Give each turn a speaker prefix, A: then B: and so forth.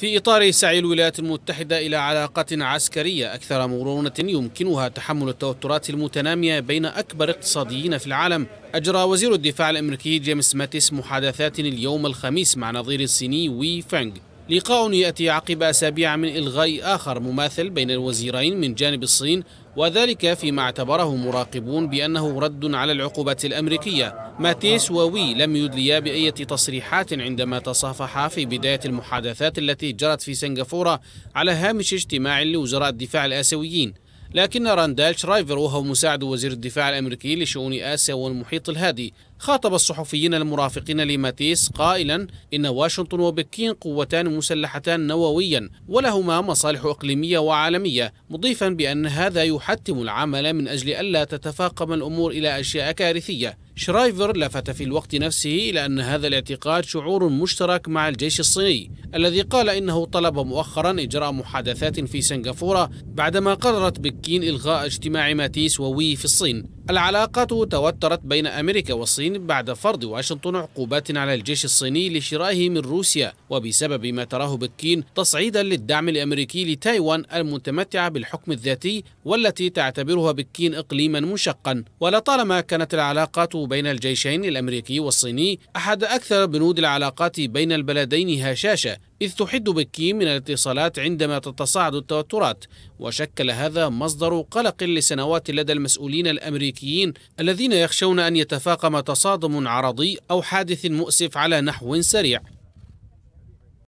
A: في إطار سعي الولايات المتحدة إلى علاقات عسكرية أكثر مرونة يمكنها تحمل التوترات المتنامية بين أكبر اقتصاديين في العالم أجرى وزير الدفاع الأمريكي جيمس ماتيس محادثات اليوم الخميس مع نظير الصيني وي فانغ لقاء يأتي عقب أسابيع من إلغاء آخر مماثل بين الوزيرين من جانب الصين وذلك فيما اعتبره مراقبون بأنه رد على العقوبات الأمريكية ماتيس ووي لم يدليا بأية تصريحات عندما تصافحا في بداية المحادثات التي جرت في سنغافورة على هامش اجتماع لوزراء الدفاع الآسيويين لكن راندال شرايفر وهو مساعد وزير الدفاع الأمريكي لشؤون آسيا والمحيط الهادي خاطب الصحفيين المرافقين لماتيس قائلا إن واشنطن وبكين قوتان مسلحتان نوويا ولهما مصالح إقليمية وعالمية مضيفا بأن هذا يحتم العمل من أجل ألا تتفاقم الأمور إلى أشياء كارثية شرايفر لفت في الوقت نفسه إلى أن هذا الاعتقاد شعور مشترك مع الجيش الصيني الذي قال إنه طلب مؤخرا إجراء محادثات في سنغافورة بعدما قررت بكين إلغاء اجتماع ماتيس ووي في الصين العلاقات توترت بين أمريكا والصين بعد فرض واشنطن عقوبات على الجيش الصيني لشرائه من روسيا وبسبب ما تراه بكين تصعيدا للدعم الأمريكي لتايوان المتمتعة بالحكم الذاتي والتي تعتبرها بكين إقليما مشقا ولطالما كانت العلاقات بين الجيشين الأمريكي والصيني أحد أكثر بنود العلاقات بين البلدين هشاشة إذ تحد بكين من الاتصالات عندما تتصاعد التوترات وشكل هذا مصدر قلق لسنوات لدى المسؤولين الأمريكيين الذين يخشون أن يتفاقم تصادم عرضي أو حادث مؤسف على نحو سريع